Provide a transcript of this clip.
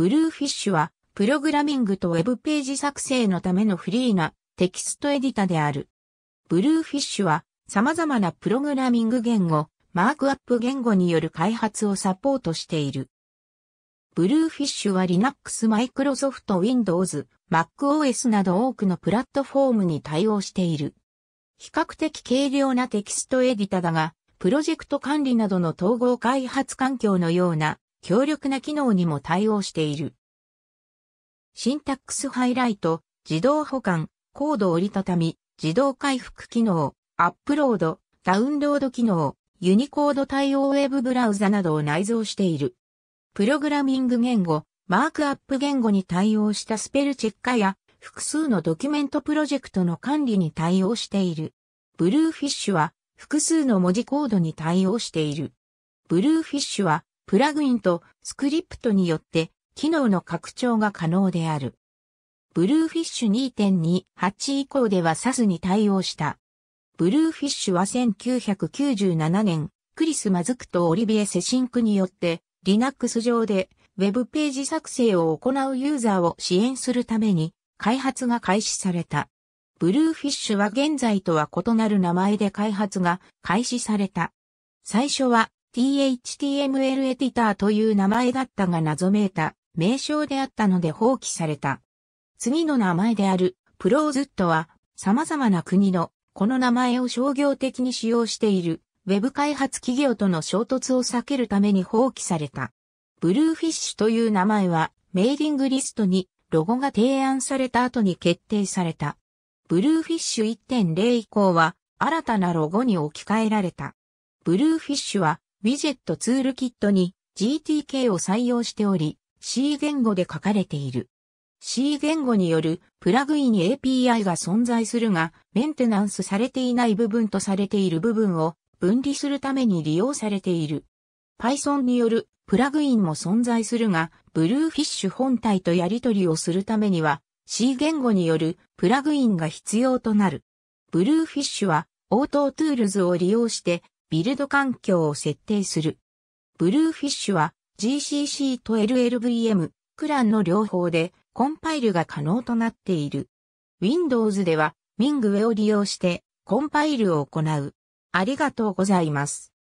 ブルーフィッシュは、プログラミングとウェブページ作成のためのフリーなテキストエディタである。ブルーフィッシュは、様々なプログラミング言語、マークアップ言語による開発をサポートしている。ブルーフィッシュは Linux、Microsoft、Windows、MacOS など多くのプラットフォームに対応している。比較的軽量なテキストエディタだが、プロジェクト管理などの統合開発環境のような強力な機能にも対応している。シンタックスハイライト、自動保管、コード折りたたみ、自動回復機能、アップロード、ダウンロード機能、ユニコード対応ウェブブラウザなどを内蔵している。プログラミング言語、マークアップ言語に対応したスペルチェッカーや複数のドキュメントプロジェクトの管理に対応している。ブルーフィッシュは複数の文字コードに対応している。ブルーフィッシュはプラグインとスクリプトによって機能の拡張が可能である。ブルーフィッシュ2.28以降では SAS に対応した。ブルーフィッシュは1997年、クリス・マズクとオリビエ・セシンクによって、Linux 上で Web ページ作成を行うユーザーを支援するために開発が開始された。ブルーフィッシュは現在とは異なる名前で開発が開始された。最初は THTML エディターという名前だったが謎めいた名称であったので放棄された。次の名前であるプローズットは様々な国のこの名前を商業的に使用している Web 開発企業との衝突を避けるために放棄された。ブルーフィッシュという名前はメーリングリストにロゴが提案された後に決定された。ブルーフィッシュ1.0以降は新たなロゴに置き換えられた。ブルーフィッシュはウィジェットツールキットに GTK を採用しており、C 言語で書かれている。C 言語によるプラグイン API が存在するが、メンテナンスされていない部分とされている部分を分離するために利用されている。Python によるプラグインも存在するが、ブルーフィッシュ本体とやり取りをするためには C 言語によるプラグインが必要となる。ブルーフィッシュは Auto Tools を利用してビルド環境を設定する。ブルーフィッシュは GCC と LLVM、クランの両方でコンパイルが可能となっている。Windows では Ming を利用してコンパイルを行う。ありがとうございます。